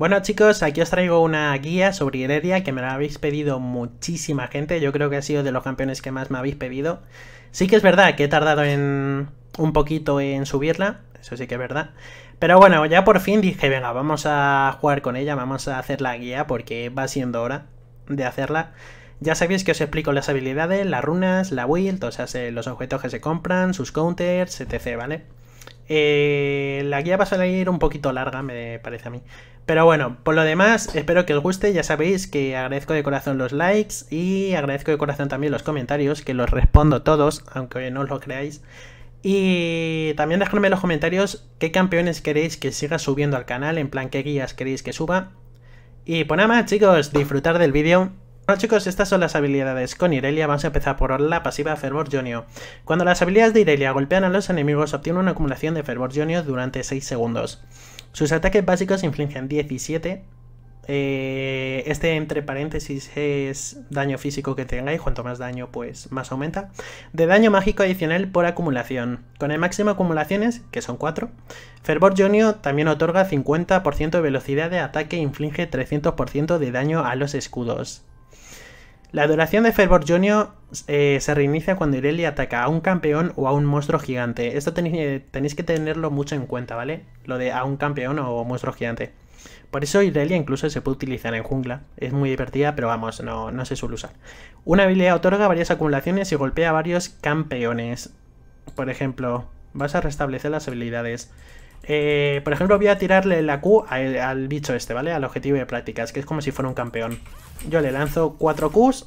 Bueno chicos, aquí os traigo una guía sobre Heredia que me la habéis pedido muchísima gente, yo creo que ha sido de los campeones que más me habéis pedido. Sí que es verdad que he tardado en un poquito en subirla, eso sí que es verdad. Pero bueno, ya por fin dije, venga, vamos a jugar con ella, vamos a hacer la guía porque va siendo hora de hacerla. Ya sabéis que os explico las habilidades, las runas, la build, o sea, los objetos que se compran, sus counters, etc, ¿vale? Eh, la guía va a salir un poquito larga, me parece a mí. Pero bueno, por lo demás, espero que os guste. Ya sabéis que agradezco de corazón los likes y agradezco de corazón también los comentarios, que los respondo todos, aunque no os lo creáis. Y también dejadme en los comentarios qué campeones queréis que siga subiendo al canal, en plan qué guías queréis que suba. Y pues nada más, chicos, disfrutar del vídeo. Bueno chicos, estas son las habilidades con Irelia, vamos a empezar por la pasiva Fervor Jonio. Cuando las habilidades de Irelia golpean a los enemigos, obtiene una acumulación de Fervor Jonio durante 6 segundos. Sus ataques básicos infligen 17, eh, este entre paréntesis es daño físico que tengáis, cuanto más daño pues más aumenta, de daño mágico adicional por acumulación, con el máximo acumulaciones, que son 4. Fervor Jonio también otorga 50% de velocidad de ataque e inflige 300% de daño a los escudos. La adoración de Fervor Junior eh, se reinicia cuando Irelia ataca a un campeón o a un monstruo gigante. Esto eh, tenéis, que tenerlo mucho en cuenta, ¿vale? Lo de a un campeón o monstruo gigante. Por eso Irelia incluso se puede utilizar en jungla. Es muy divertida, pero vamos, no, no se suele usar. Una habilidad otorga varias acumulaciones y golpea a varios campeones. Por ejemplo, vas a restablecer las habilidades. Eh, por ejemplo, voy a tirarle la Q al, bicho este, ¿vale? Al objetivo de prácticas, que es como si fuera un campeón. Yo le lanzo 4 Qs.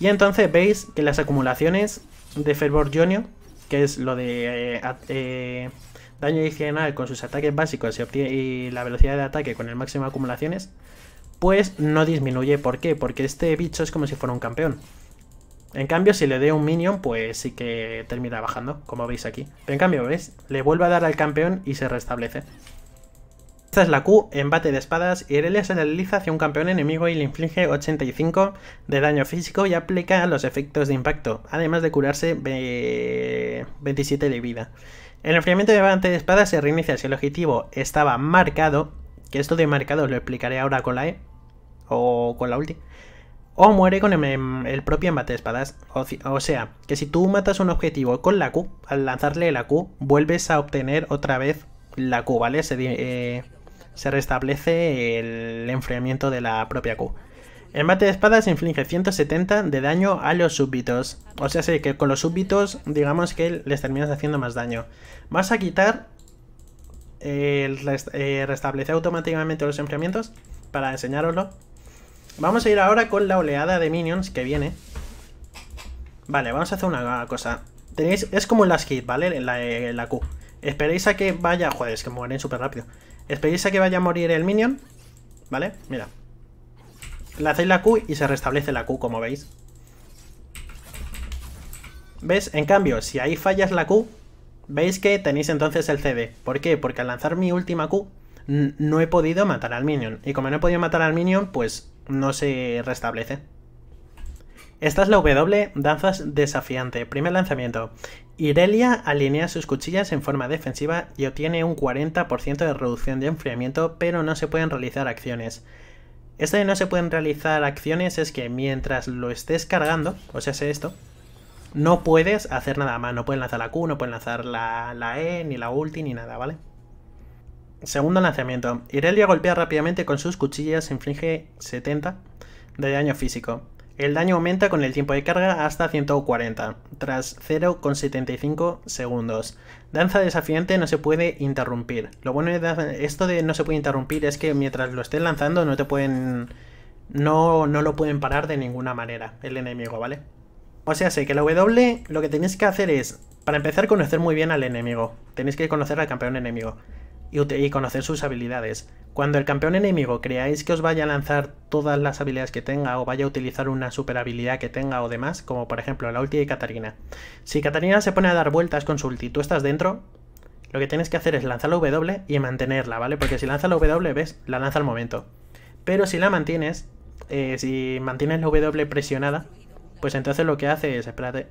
Y entonces veis que las acumulaciones de Fervor Junior que es lo de eh, eh, daño adicional con sus ataques básicos y la velocidad de ataque con el máximo de acumulaciones, pues no disminuye. ¿Por qué? Porque este bicho es como si fuera un campeón. En cambio, si le dé un minion, pues sí que termina bajando, como veis aquí. Pero en cambio, ¿veis? Le vuelve a dar al campeón y se restablece. Esta es la Q, embate de espadas, y Irelia se realiza hacia un campeón enemigo y le inflige 85 de daño físico y aplica los efectos de impacto, además de curarse 27 de vida. El enfriamiento de embate de espadas se reinicia si el objetivo estaba marcado, que esto de marcado lo explicaré ahora con la E, o con la ulti, o muere con em, el, propio embate de espadas. O, sea, que si tú matas un objetivo con la Q, al lanzarle la Q, vuelves a obtener otra vez la Q, ¿vale? Se, eh, restablece el enfriamiento de la propia Q. El de espadas inflige 170 de daño a los súbditos. O sea, sí, que con los súbditos, digamos que les terminas haciendo más daño. Vas a quitar eh, el eh, automáticamente los enfriamientos para enseñároslo. Vamos a ir ahora con la oleada de minions que viene. Vale, vamos a hacer una cosa. Tenéis, es como las hit, ¿vale? la, la Q. Esperéis a que vaya... Joder, es que mueren súper rápido. Esperéis a que vaya a morir el minion. ¿Vale? Mira. Le la Q y se restablece la Q, como veis. ¿Ves? En cambio, si ahí fallas la Q, veis que tenéis entonces el CD. ¿Por qué? Porque al lanzar mi última Q, no he podido matar al minion. Y como no he podido matar al minion, pues no se restablece. Esta es la W, Danzas Desafiante, primer lanzamiento. Irelia alinea sus cuchillas en forma defensiva y obtiene un 40% de reducción de enfriamiento, pero no se pueden realizar acciones. Esto de no se pueden realizar acciones es que mientras lo estés cargando, o sea, sé esto, no puedes hacer nada más, no pueden lanzar la Q, no pueden lanzar la, la E, ni la ulti, ni nada, ¿vale? Segundo lanzamiento. Irelia golpea rápidamente con sus cuchillas, inflige 70 de daño físico. El daño aumenta con el tiempo de carga hasta 140, tras 0,75 segundos. Danza desafiante no se puede interrumpir. Lo bueno de esto de no se puede interrumpir es que mientras lo estén lanzando no te pueden... No, no lo pueden parar de ninguna manera el enemigo, ¿vale? O sea, sé que la W lo que tenéis que hacer es, para empezar, conocer muy bien al enemigo. Tenéis que conocer al campeón enemigo y conocer sus habilidades. Cuando el campeón enemigo creáis que os vaya a lanzar todas las habilidades que tenga o vaya a utilizar una super habilidad que tenga o demás, como por ejemplo la ulti de Katarina. Si Katarina se pone a dar vueltas con su ulti y tú estás dentro, lo que tienes que hacer es lanzar la W y mantenerla, ¿vale? Porque si lanza la W, ves, la lanza al momento. Pero si la mantienes, eh, si mantienes la W presionada, pues entonces lo que hace es, espérate,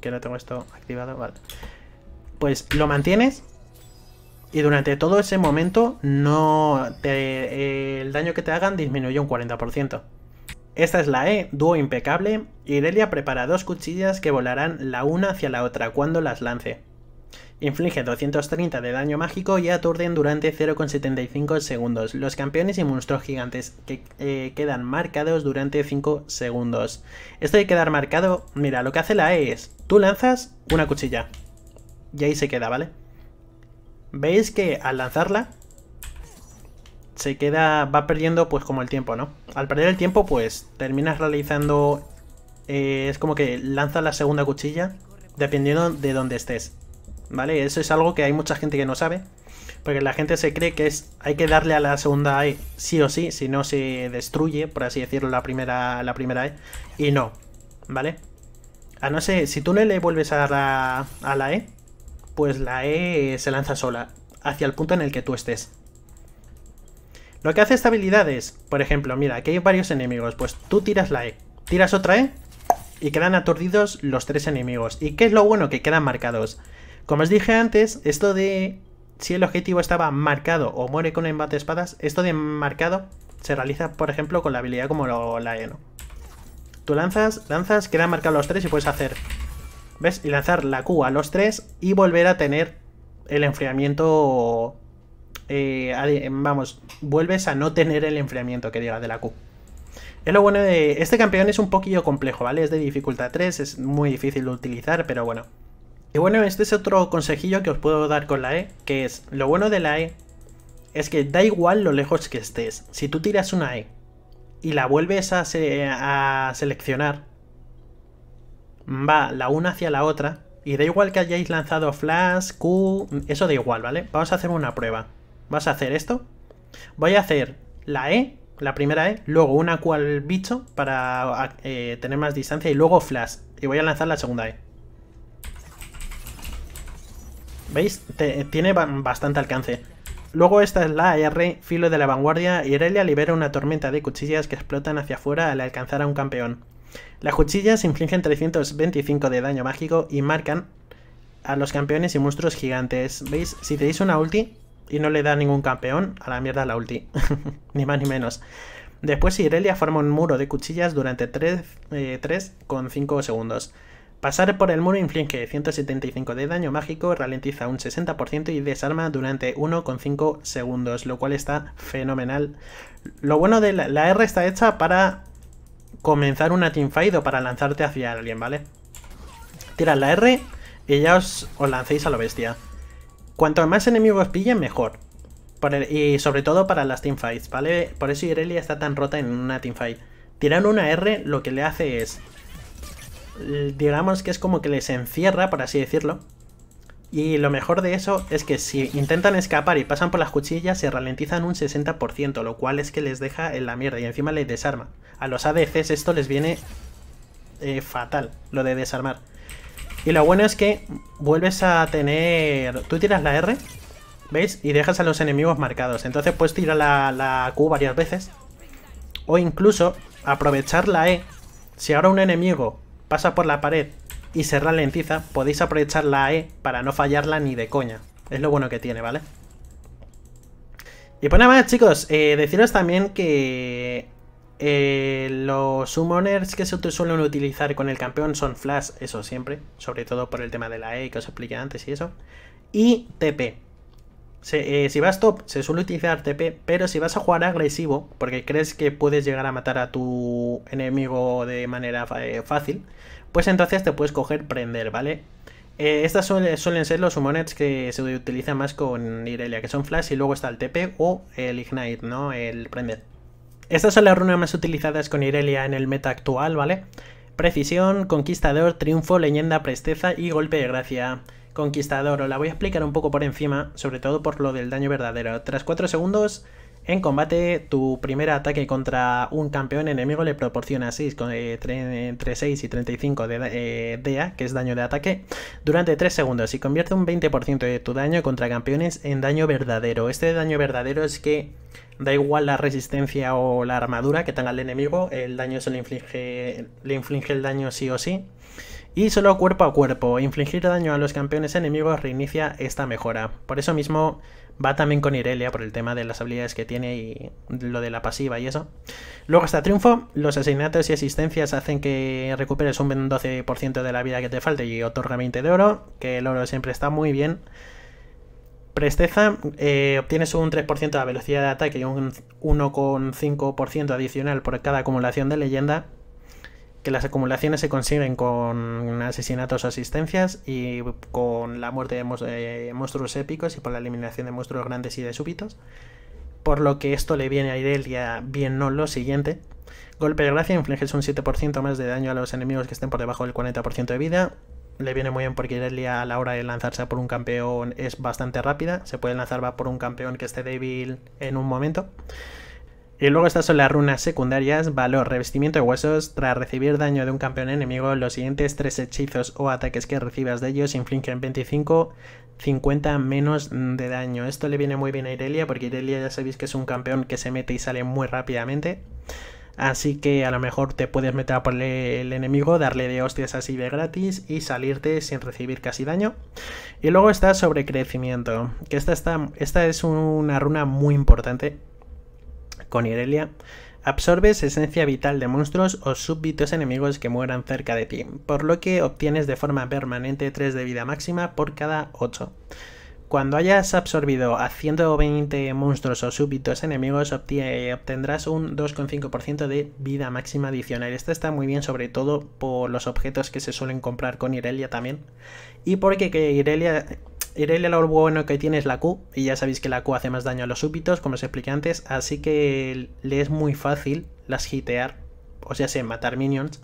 que no tengo esto activado, vale. Pues lo mantienes y durante todo ese momento, no te, eh, el daño que te hagan disminuye un 40%. Esta es la E, dúo impecable. Irelia prepara dos cuchillas que volarán la una hacia la otra cuando las lance. Inflige 230 de daño mágico y aturden durante 0,75 segundos. Los campeones y monstruos gigantes que eh, quedan marcados durante 5 segundos. Esto de quedar marcado, mira, lo que hace la E es, tú lanzas una cuchilla. Y ahí se queda, ¿vale? Veis que al lanzarla se queda, va perdiendo pues como el tiempo, ¿no? Al perder el tiempo pues terminas realizando, eh, es como que lanza la segunda cuchilla dependiendo de dónde estés, ¿vale? Eso es algo que hay mucha gente que no sabe, porque la gente se cree que es, hay que darle a la segunda E sí o sí, si no se destruye, por así decirlo, la primera, la primera E, y no, ¿vale? A no ser, si tú le le vuelves a dar a la E, pues la E se lanza sola, hacia el punto en el que tú estés. Lo que hace esta habilidad es, por ejemplo, mira, aquí hay varios enemigos, pues tú tiras la E, tiras otra E y quedan aturdidos los tres enemigos. ¿Y qué es lo bueno? Que quedan marcados. Como os dije antes, esto de si el objetivo estaba marcado o muere con embate de espadas, esto de marcado se realiza, por ejemplo, con la habilidad como la E, ¿no? Tú lanzas, lanzas, quedan marcados los tres y puedes hacer ¿Ves? Y lanzar la Q a los tres y volver a tener el enfriamiento... Eh, vamos, vuelves a no tener el enfriamiento que diga de la Q. Es lo bueno de... Este campeón es un poquillo complejo, ¿vale? Es de dificultad 3, es muy difícil de utilizar, pero bueno. Y bueno, este es otro consejillo que os puedo dar con la E, que es, lo bueno de la E es que da igual lo lejos que estés. Si tú tiras una E y la vuelves a, a seleccionar, va la una hacia la otra, y da igual que hayáis lanzado Flash, Q, eso da igual, ¿vale? Vamos a hacer una prueba. Vas a hacer esto. Voy a hacer la E, la primera E, luego una Q al bicho para eh, tener más distancia y luego Flash. Y voy a lanzar la segunda E. ¿Veis? tiene bastante alcance. Luego esta es la R, filo de la vanguardia, y Irelia libera una tormenta de cuchillas que explotan hacia afuera al alcanzar a un campeón. Las cuchillas infligen 325 de daño mágico y marcan a los campeones y monstruos gigantes. ¿Veis? Si tenéis una ulti y no le da ningún campeón, a la mierda la ulti. ni más ni menos. Después Irelia forma un muro de cuchillas durante 3,5 eh, segundos. Pasar por el muro inflige 175 de daño mágico, ralentiza un 60% y desarma durante 1,5 segundos, lo cual está fenomenal. Lo bueno de la R está hecha para comenzar una teamfight o para lanzarte hacia alguien, ¿vale? Tirad la R y ya os, lancéis a la bestia. Cuanto más enemigos pillen, mejor. y sobre todo para las teamfights, ¿vale? Por eso Irelia está tan rota en una teamfight. Tirar una R lo que le hace es... Digamos que es como que les encierra, por así decirlo. Y lo mejor de eso es que si intentan escapar y pasan por las cuchillas se ralentizan un 60%, lo cual es que les deja en la mierda y encima les desarma. A los ADCs esto les viene eh, fatal, lo de desarmar. Y lo bueno es que vuelves a tener... Tú tiras la R, ¿veis? Y dejas a los enemigos marcados. Entonces puedes tirar la, la Q varias veces. O incluso aprovechar la E. Si ahora un enemigo pasa por la pared y se ralentiza, podéis aprovechar la E para no fallarla ni de coña. Es lo bueno que tiene, ¿vale? Y pues nada más, chicos, eh, deciros también que eh, los summoners que se suelen utilizar con el campeón son Flash, eso siempre, sobre todo por el tema de la E que os expliqué antes y eso, y TP. Eh, si vas top, se suele utilizar TP, pero si vas a jugar agresivo, porque crees que puedes llegar a matar a tu enemigo de manera eh, fácil, pues entonces te puedes coger prender, ¿vale? Eh, estas suelen, ser los summoners que se utilizan más con Irelia, que son flash y luego está el TP o el ignite, ¿no? El prender. Estas son las runas más utilizadas con Irelia en el meta actual, ¿vale? Precisión, conquistador, triunfo, leyenda, presteza y golpe de gracia. Conquistador. Os la voy a explicar un poco por encima, sobre todo por lo del daño verdadero. Tras 4 segundos, en combate, tu primer ataque contra un campeón enemigo le proporciona 6, eh, entre 6 y 35 de DA, eh, que es daño de ataque, durante 3 segundos y convierte un 20% de tu daño contra campeones en daño verdadero. Este daño verdadero es que da igual la resistencia o la armadura que tenga el enemigo, el daño se le inflige, le inflige el daño sí o sí. Y solo cuerpo a cuerpo, infligir daño a los campeones enemigos reinicia esta mejora. Por eso mismo va también con Irelia por el tema de las habilidades que tiene y lo de la pasiva y eso. Luego está triunfo, los asesinatos y asistencias hacen que recuperes un 12% de la vida que te falte y otorga 20 de oro, que el oro siempre está muy bien. Presteza, eh, obtienes un 3% de velocidad de ataque y un 1,5% adicional por cada acumulación de leyenda que las acumulaciones se consiguen con asesinatos o asistencias y con la muerte de monstruos épicos y por la eliminación de monstruos grandes y de súbitos. Por lo que esto le viene a Irelia bien no lo siguiente. Golpe de gracia, infliges un 7% más de daño a los enemigos que estén por debajo del 40% de vida. Le viene muy bien porque Irelia a la hora de lanzarse por un campeón es bastante rápida. Se puede lanzar por un campeón que esté débil en un momento. Y luego estas son las runas secundarias, valor, revestimiento de huesos, tras recibir daño de un campeón enemigo, los siguientes tres hechizos o ataques que recibas de ellos infligen 25, 50 menos de daño. Esto le viene muy bien a Irelia, porque Irelia ya sabéis que es un campeón que se mete y sale muy rápidamente. Así que a lo mejor te puedes meter a por el enemigo, darle de hostias así de gratis y salirte sin recibir casi daño. Y luego está sobre crecimiento, que esta, esta es una runa muy importante con Irelia, absorbes esencia vital de monstruos o súbditos enemigos que mueran cerca de ti, por lo que obtienes de forma permanente 3 de vida máxima por cada 8. Cuando hayas absorbido a 120 monstruos o súbitos enemigos, eh, obtendrás un 2,5% de vida máxima adicional. Esta está muy bien, sobre todo por los objetos que se suelen comprar con Irelia también. Y porque que Irelia Irelia lo bueno que tiene es la Q, y ya sabéis que la Q hace más daño a los súbitos, como os expliqué antes, así que le es muy fácil las hitear, o sea, se matar minions,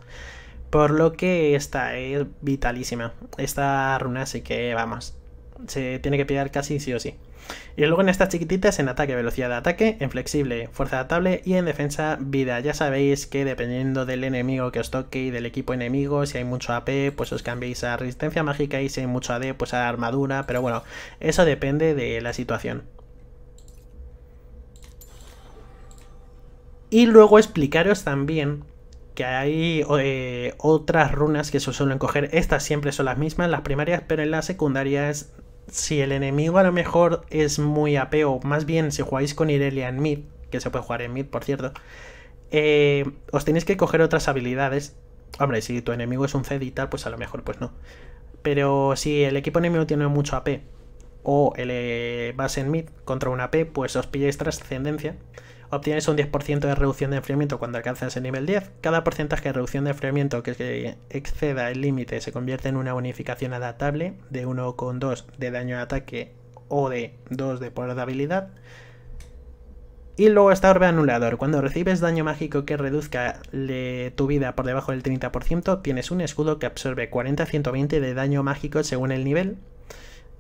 por lo que esta es eh, vitalísima, esta runa así que vamos, se tiene que pillar casi sí o sí. Y luego en estas chiquititas en ataque, velocidad de ataque, en flexible, fuerza adaptable y en defensa, vida. Ya sabéis que dependiendo del enemigo que os toque y del equipo enemigo, si hay mucho AP, pues os cambiéis a resistencia mágica y si hay mucho AD, pues a armadura, pero bueno, eso depende de la situación. Y luego explicaros también que hay eh, otras runas que se suelen coger. Estas siempre son las mismas, las primarias, pero en las secundarias si el enemigo a lo mejor es muy AP, o más bien si jugáis con Irelia en mid, que se puede jugar en mid, por cierto, eh, os tenéis que coger otras habilidades. Hombre, si tu enemigo es un Zed y tal, pues a lo mejor pues no. Pero si el equipo enemigo tiene mucho AP, o el eh, en mid contra un AP, pues os pilláis trascendencia obtienes un 10% de reducción de enfriamiento cuando alcanzas el nivel 10. Cada porcentaje de reducción de enfriamiento que exceda el límite se convierte en una bonificación adaptable de 1,2 de daño de ataque o de 2 de poder de habilidad. Y luego está Orbe Anulador. Cuando recibes daño mágico que reduzca tu vida por debajo del 30%, tienes un escudo que absorbe 40-120 de daño mágico según el nivel.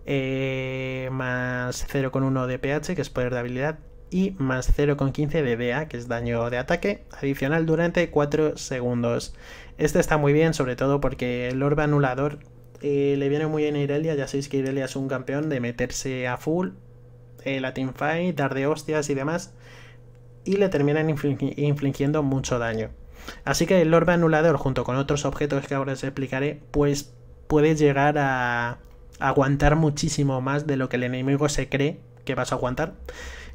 Eh, más 0,1 de pH, que es poder de habilidad, y más 0,15 de DA, que es daño de ataque, adicional durante 4 segundos. Este está muy bien, sobre todo porque el orbe anulador eh, le viene muy bien a Irelia, ya sabéis que Irelia es un campeón de meterse a full, eh, la teamfight, dar de hostias y demás, y le terminan infligiendo mucho daño. Así que el orbe anulador, junto con otros objetos que ahora os explicaré, pues puede llegar a aguantar muchísimo más de lo que el enemigo se cree que vas a aguantar.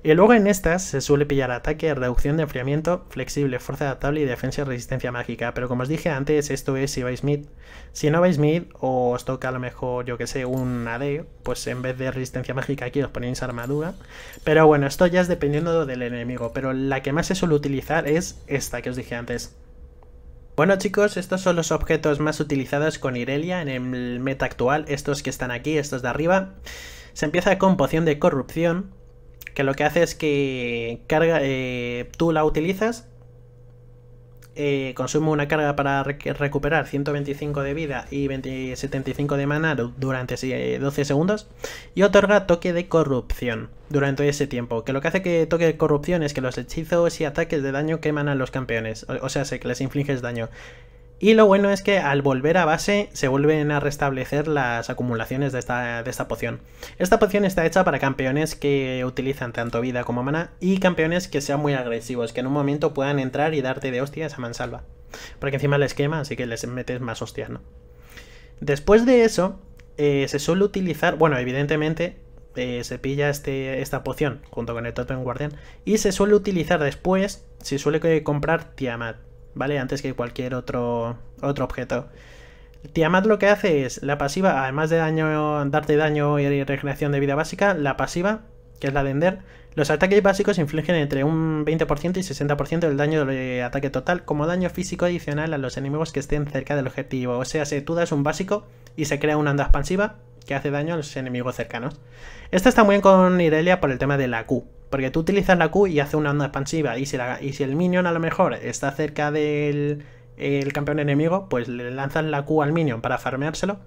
Y luego en estas se suele pillar ataque, reducción de enfriamiento, flexible, fuerza adaptable y defensa y resistencia mágica. Pero como os dije antes, esto es si vais mid. Si no vais mid o os toca a lo mejor, yo que sé, un AD, pues en vez de resistencia mágica aquí os ponéis armadura. Pero bueno, esto ya es dependiendo del enemigo. Pero la que más se suele utilizar es esta que os dije antes. Bueno chicos, estos son los objetos más utilizados con Irelia en el meta actual, estos que están aquí, estos de arriba. Se empieza con poción de corrupción, que lo que hace es que carga, eh, tú la utilizas, eh, consume una carga para recuperar 125 de vida y 75 de mana durante 12 segundos y otorga toque de corrupción durante ese tiempo, que lo que hace que toque de corrupción es que los hechizos y ataques de daño queman a los campeones, o, sea, sea, que les infliges daño. Y lo bueno es que al volver a base se vuelven a restablecer las acumulaciones de esta, de esta, poción. Esta poción está hecha para campeones que utilizan tanto vida como mana y campeones que sean muy agresivos, que en un momento puedan entrar y darte de hostias a mansalva. Porque encima les quema, así que les metes más hostias, ¿no? Después de eso, eh, se suele utilizar, bueno, evidentemente eh, se pilla este, esta poción junto con el Totem Guardián y se suele utilizar después, se suele comprar Tiamat. ¿vale? Antes que cualquier otro, otro objeto. Tiamat lo que hace es la pasiva, además de daño, darte daño y regeneración de vida básica, la pasiva, que es la de Ender, los ataques básicos infligen entre un 20% y 60% del daño de ataque total como daño físico adicional a los enemigos que estén cerca del objetivo. O sea, si tú das un básico y se crea una onda expansiva que hace daño a los enemigos cercanos. Esta está muy bien con Irelia por el tema de la Q, porque tú utilizas la Q y hace una onda expansiva. Y si, el minion a lo mejor está cerca del campeón enemigo, pues le lanzas la Q al minion para farmeárselo.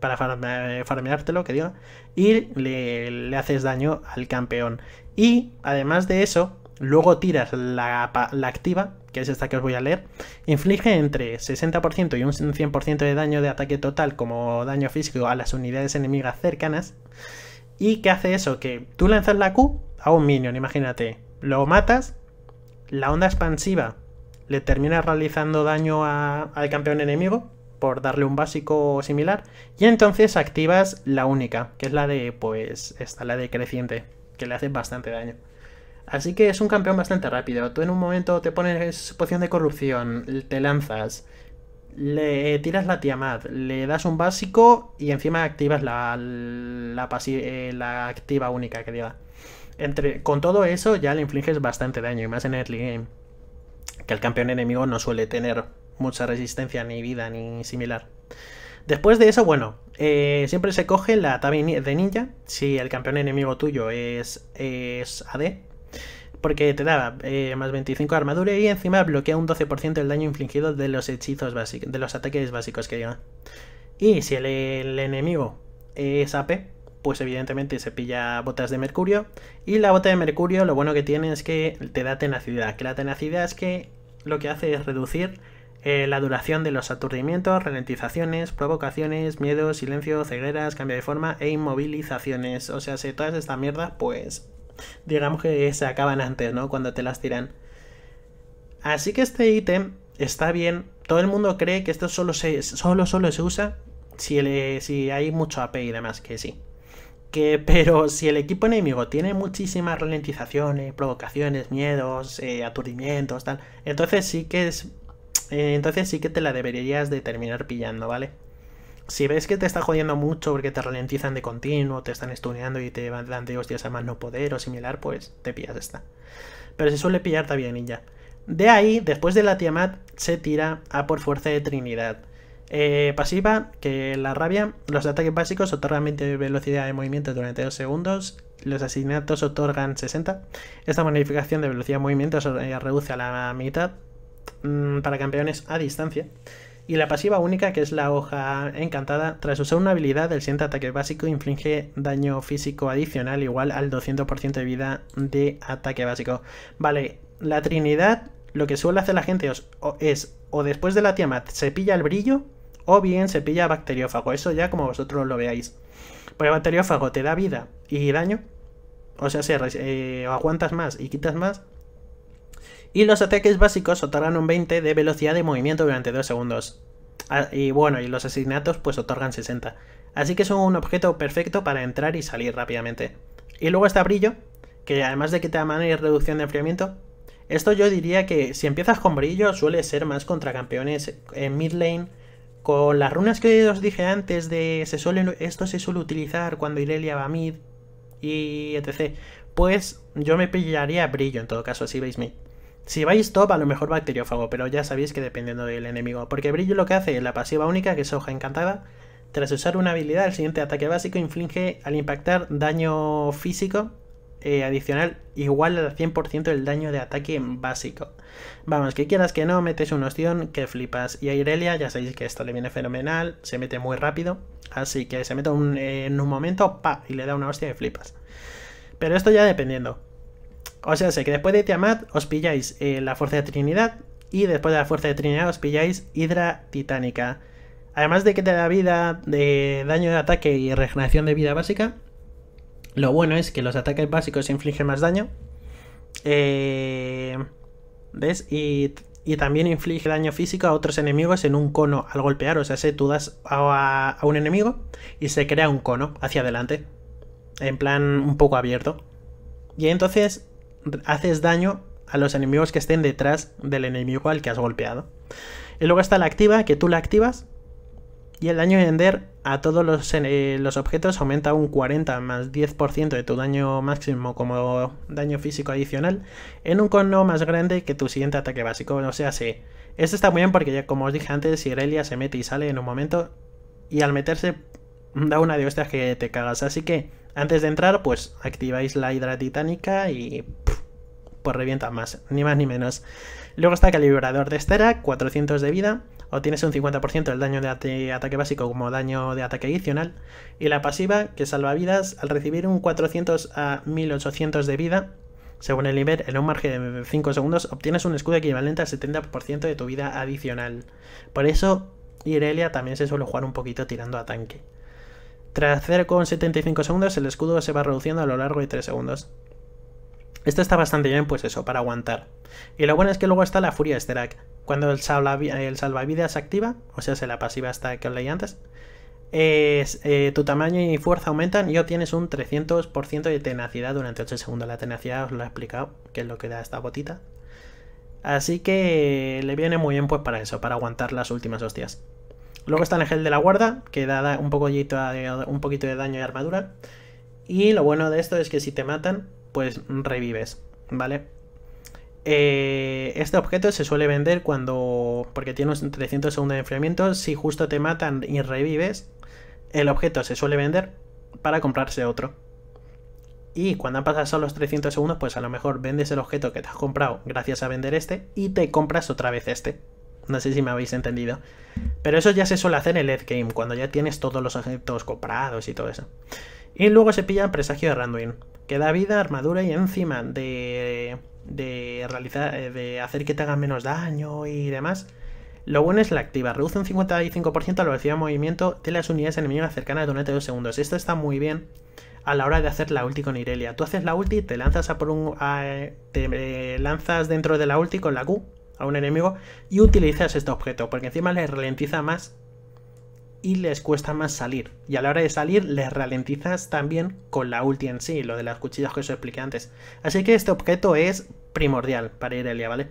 Para farme, farmeártelo, que diga. Y le, haces daño al campeón. Y además de eso, luego tiras la, la activa, que es esta que os voy a leer. Inflige entre 60% y un 100% de daño de ataque total como daño físico a las unidades enemigas cercanas. ¿Y qué hace eso? Que tú lanzas la Q a un minion, imagínate, lo matas, la onda expansiva le termina realizando daño al campeón enemigo por darle un básico similar y entonces activas la única, que es la de pues esta, la de creciente, que le hace bastante daño. Así que es un campeón bastante rápido. Tú en un momento te pones poción de corrupción, te lanzas, le tiras la Tiamat, le das un básico y encima activas la, la, eh, la activa única que da entre, con todo eso ya le infliges bastante daño, y más en early game, que el campeón enemigo no suele tener mucha resistencia, ni vida, ni similar. Después de eso, bueno, eh, siempre se coge la tabla de ninja, si el campeón enemigo tuyo es, es AD, porque te da eh, más 25 armadura y encima bloquea un 12% del daño infligido de los hechizos básicos, de los ataques básicos que lleva. Y si el, el enemigo es AP, pues evidentemente se pilla botas de mercurio. Y la bota de mercurio lo bueno que tiene es que te da tenacidad, que la tenacidad es que lo que hace es reducir eh, la duración de los aturdimientos, ralentizaciones, provocaciones, miedo, silencio, cegueras, cambio de forma e inmovilizaciones. O sea, si todas estas mierdas, pues digamos que se acaban antes, ¿no? Cuando te las tiran. Así que este ítem está bien. Todo el mundo cree que esto solo se, solo se usa si, si hay mucho AP y demás, que sí. Que, pero si el equipo enemigo tiene muchísimas ralentizaciones, provocaciones, miedos, eh, aturdimientos, tal, entonces sí que es. Eh, entonces sí que te la deberías de terminar pillando, ¿vale? Si ves que te está jodiendo mucho porque te ralentizan de continuo, te están estudiando y te van de hostias a más no poder o similar, pues te pillas esta. Pero se suele pillar también y ya. De ahí, después de la Tiamat, se tira a por fuerza de Trinidad. Eh, pasiva, que la rabia, los ataques básicos otorgan 20 velocidad de movimiento durante 2 segundos, los asignatos otorgan 60. Esta modificación de velocidad de movimiento se reduce a la mitad mm, para campeones a distancia. Y la pasiva única, que es la hoja encantada, tras usar una habilidad, el siguiente ataque básico inflige daño físico adicional igual al 200% de vida de ataque básico. Vale, la Trinidad, lo que suele hacer la gente es, o después de la Tiamat se pilla el brillo o bien se pilla bacteriófago, eso ya como vosotros lo veáis. Porque bacteriófago te da vida y daño, o sea, si eh, aguantas más y quitas más. Y los ataques básicos otorgan un 20 de velocidad de movimiento durante 2 segundos. Ah, y bueno, y los asignatos pues otorgan 60. Así que son un objeto perfecto para entrar y salir rápidamente. Y luego está Brillo, que además de que te da mana y reducción de enfriamiento, esto yo diría que si empiezas con Brillo suele ser más contra campeones en mid lane con las runas que os dije antes de se suelen, esto se suele utilizar cuando Irelia va a mid y etc. Pues yo me pillaría brillo en todo caso, si veis mid. Si vais top, a lo mejor bacteriófago, pero ya sabéis que dependiendo del enemigo. Porque brillo lo que hace es la pasiva única, que es hoja encantada. Tras usar una habilidad, el siguiente ataque básico inflige al impactar daño físico eh, adicional igual al 100% del daño de ataque básico. Vamos, que quieras que no, metes una opción que flipas. Y a Irelia ya sabéis que esto le viene fenomenal, se mete muy rápido, así que se mete en un momento, pa, y le da una hostia y flipas. Pero esto ya dependiendo. O sea, sé que después de Tiamat os pilláis eh, la Fuerza de Trinidad y después de la Fuerza de Trinidad os pilláis Hidra Titánica. Además de que te da vida, de daño de ataque y regeneración de vida básica, lo bueno es que los ataques básicos infligen más daño. Eh, ¿Ves? Y, también inflige daño físico a otros enemigos en un cono al golpear. O sea, tú das a un enemigo y se crea un cono hacia adelante. En plan un poco abierto. Y entonces haces daño a los enemigos que estén detrás del enemigo al que has golpeado. Y luego está la activa, que tú la activas y el daño de Ender a todos los, eh, los objetos aumenta un 40 más 10% de tu daño máximo como daño físico adicional en un cono más grande que tu siguiente ataque básico. O sea, sí. Esto está muy bien porque ya como os dije antes, Irelia se mete y sale en un momento y al meterse da una de hostias que te cagas. Así que antes de entrar, pues activáis la hidra titánica y... pues revienta más, ni más ni menos. Luego está Calibrador de Estera, 400 de vida obtienes un 50% del daño de ataque básico como daño de ataque adicional, y la pasiva, que salva vidas, al recibir un 400 a 1800 de vida, según el nivel, en un margen de 5 segundos obtienes un escudo equivalente al 70% de tu vida adicional. Por eso, Irelia también se suele jugar un poquito tirando a tanque. Tras 0,75 segundos, el escudo se va reduciendo a lo largo de 3 segundos. Esto está bastante bien, pues eso, para aguantar. Y lo bueno es que luego está la Furia Sterak, cuando el, salvavidas activa, o sea, se la pasiva hasta que os leí antes, eh, tu tamaño y fuerza aumentan y obtienes un 300% de tenacidad durante 8 segundos. La tenacidad os lo he explicado, que es lo que da esta botita. Así que le viene muy bien pues para eso, para aguantar las últimas hostias. Luego está el gel de la guarda, que da un poquito, un poquito de daño y armadura. Y lo bueno de esto es que si te matan, pues revives, ¿vale? Eh, este objeto se suele vender cuando. porque tiene un 300 segundos de enfriamiento. Si justo te matan y revives, el objeto se suele vender para comprarse otro. Y cuando han pasado los 300 segundos, pues a lo mejor vendes el objeto que te has comprado gracias a vender este y te compras otra vez este. No sé si me habéis entendido. Pero eso ya se suele hacer en el Game, cuando ya tienes todos los objetos comprados y todo eso. Y luego se pilla el presagio de Randuin, que da vida, armadura y encima de de realizar eh, de hacer que te hagan menos daño y demás. Lo bueno es la activa, reduce un 55% la velocidad de movimiento de las unidades enemigas cercanas durante 2 segundos. Esto está muy bien a la hora de hacer la ulti con Irelia. Tú haces la ulti, te lanzas a por un te eh, lanzas dentro de la ulti con la Q a un enemigo y utilizas este objeto, porque encima les ralentiza más y les cuesta más salir. Y a la hora de salir les ralentizas también con la ulti en sí, lo de las cuchillas que os expliqué antes. Así que este objeto es primordial para Irelia, ¿vale?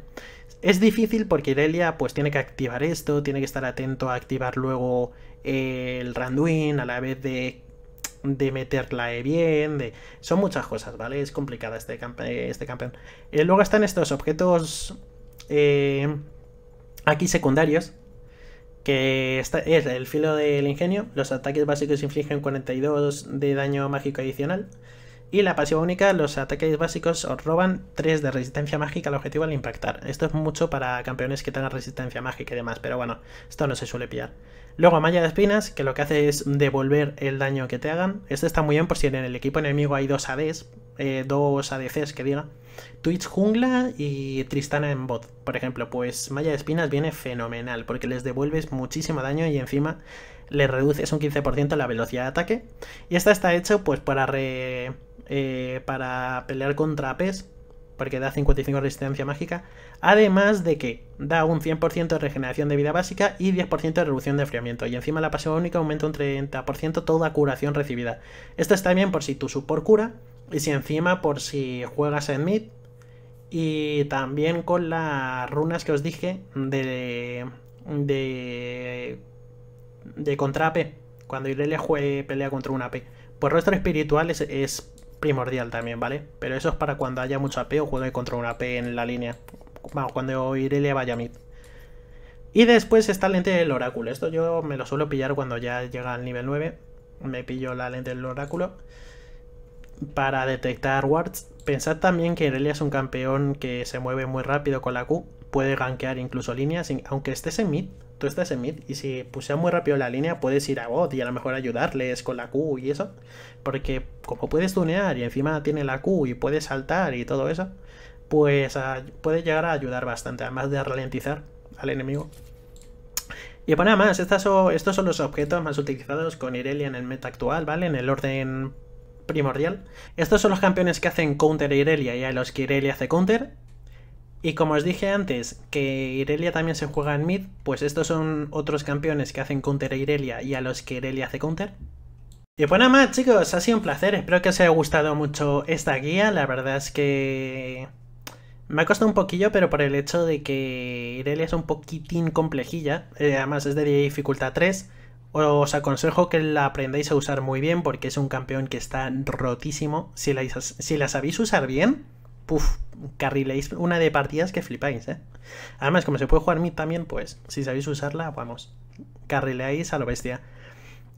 Es difícil porque Irelia pues tiene que activar esto, tiene que estar atento a activar luego eh, el Randuin a la vez de, de meterla e bien, de... son muchas cosas, ¿vale? Es complicada este, este campeón. Eh, luego están estos objetos eh, aquí secundarios, que es el filo del ingenio, los ataques básicos infligen 42 de daño mágico adicional. Y la pasiva única, los ataques básicos os roban 3 de resistencia mágica al objetivo al impactar. Esto es mucho para campeones que tengan resistencia mágica y demás, pero bueno, esto no se suele pillar. Luego malla de espinas, que lo que hace es devolver el daño que te hagan. Esto está muy bien por si en el equipo enemigo hay dos ADs, eh, dos ADCs que diga. Twitch jungla y Tristana en bot, por ejemplo, pues malla de espinas viene fenomenal porque les devuelves muchísimo daño y encima le reduces un 15% la velocidad de ataque. Y esta está hecha pues para re eh, para pelear contra APs porque da 55 resistencia mágica, además de que da un 100% de regeneración de vida básica y 10% de reducción de enfriamiento, y encima la pasiva única aumenta un 30% toda curación recibida. Esto está bien por si tu por cura, y si encima por si juegas en mid, y también con las runas que os dije de... de... de contra AP, cuando Irelia juegue, pelea contra un AP. Pues rostro espiritual es primordial también, ¿vale? Pero eso es para cuando haya mucho AP o juegue contra un AP en la línea. Vamos cuando Irelia vaya mid. Y después está el lente del oráculo. Esto yo me lo suelo pillar cuando ya llega al nivel 9. Me pillo la lente del oráculo para detectar wards. Pensad también que Irelia es un campeón que se mueve muy rápido con la Q. Puede gankear incluso líneas, aunque estés en mid tú estás en mid y si puse pues, muy rápido la línea puedes ir a bot y a lo mejor ayudarles con la Q y eso. Porque como puedes tunear y encima tiene la Q y puedes saltar y todo eso, pues puede llegar a ayudar bastante, además de ralentizar al enemigo. Y pues nada más, son, estos son los objetos más utilizados con Irelia en el meta actual, ¿vale? En el orden primordial. Estos son los campeones que hacen counter a Irelia y a los que Irelia hace counter. Y como os dije antes, que Irelia también se juega en mid, pues estos son otros campeones que hacen counter a Irelia y a los que Irelia hace counter. Y pues nada más chicos, ha sido un placer, espero que os haya gustado mucho esta guía, la verdad es que... Me ha costado un poquillo, pero por el hecho de que Irelia es un poquitín complejilla, eh, además es de dificultad 3, os aconsejo que la aprendáis a usar muy bien porque es un campeón que está rotísimo. Si si la sabéis usar bien, Puf, carriléis una de partidas que flipáis, ¿eh? Además, como se puede jugar mid también, pues si sabéis usarla, vamos, carrileáis a lo bestia.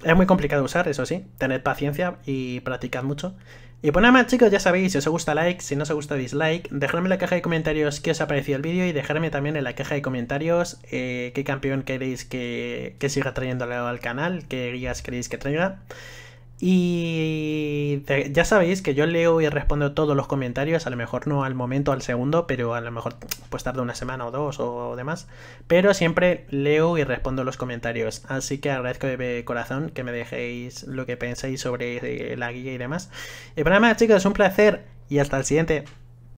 Es muy complicado usar, eso sí, tened paciencia y practicad mucho. Y pues nada más chicos, ya sabéis, si os gusta like, si no os gusta dislike, dejadme en la caja de comentarios qué os ha parecido el vídeo y dejadme también en la caja de comentarios eh, qué campeón queréis que, que siga trayendo al canal, qué guías queréis que traiga. Y ya sabéis que yo leo y respondo todos los comentarios, a lo mejor no al momento, al segundo, pero a lo mejor pues tarda una semana o dos o, demás. Pero siempre leo y respondo los comentarios. Así que agradezco de corazón que me dejéis lo que penséis sobre eh, la guía y demás. Y eh, para nada, chicos, es un placer y hasta el siguiente.